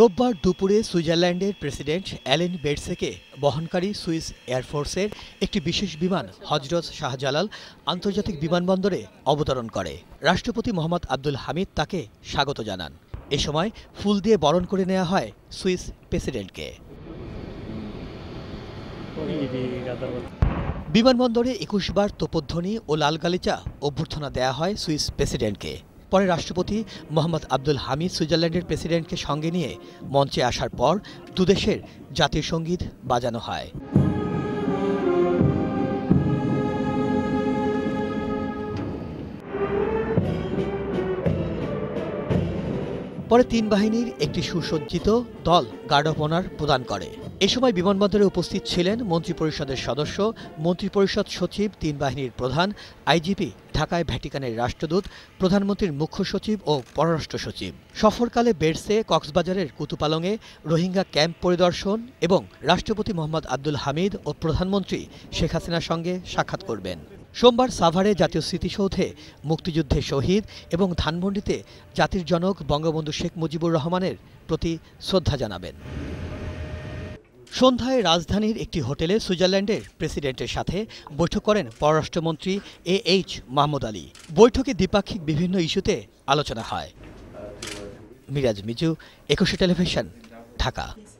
রোববার দুপুরে সুইজারল্যান্ডের প্রেসিডেন্ট অ্যালেন বেডসেকে বহনকারী সুইস এয়ারফোর্সের একটি বিশেষ বিমান হজরত শাহজালাল আন্তর্জাতিক বিমানবন্দরে অবতরণ করে রাষ্ট্রপতি মোহাম্মদ আব্দুল হামিদ তাকে স্বাগত জানান এ সময় ফুল দিয়ে বরণ করে নেওয়া হয় সুইস প্রেসিডেন্টকে বিমানবন্দরে একুশ বার তোপধ্বনি ও লালগালিচা অভ্যর্থনা দেয়া হয় সুইস প্রেসিডেন্টকে পরে রাষ্ট্রপতি মোহাম্মদ আব্দুল হামিদ সুইজারল্যান্ডের প্রেসিডেন্টকে সঙ্গে নিয়ে মঞ্চে আসার পর দুদেশের জাতীয় সঙ্গীত বাজানো হয় পরে তিন বাহিনীর একটি সুসজ্জিত দল গার্ড অফ অনার প্রদান করে এ সময় বিমানবন্দরে উপস্থিত ছিলেন মন্ত্রিপরিষদের সদস্য মন্ত্রিপরিষদ সচিব তিন বাহিনীর প্রধান আইজিপি ঢাকায় ভ্যাটিকানের রাষ্ট্রদূত প্রধানমন্ত্রীর মুখ্য সচিব ও পররাষ্ট্র সচিব সফরকালে বেড়সে কক্সবাজারের কুতুপালংয়ে রোহিঙ্গা ক্যাম্প পরিদর্শন এবং রাষ্ট্রপতি মোহাম্মদ আব্দুল হামিদ ও প্রধানমন্ত্রী শেখ হাসিনার সঙ্গে সাক্ষাৎ করবেন সোমবার সাভারে জাতীয় স্মৃতিসৌধে মুক্তিযুদ্ধে শহীদ এবং ধানমন্ডিতে জাতির জনক বঙ্গবন্ধু শেখ মুজিবুর রহমানের প্রতি শ্রদ্ধা জানাবেন সন্ধ্যায় রাজধানীর একটি হোটেলে সুইজারল্যান্ডের প্রেসিডেন্টের সাথে বৈঠক করেন পররাষ্ট্রমন্ত্রী এ এইচ মাহমুদ আলী বৈঠকে দ্বিপাক্ষিক বিভিন্ন ইস্যুতে আলোচনা হয় মিরাজ মিজু একুশে টেলিভিশন ঢাকা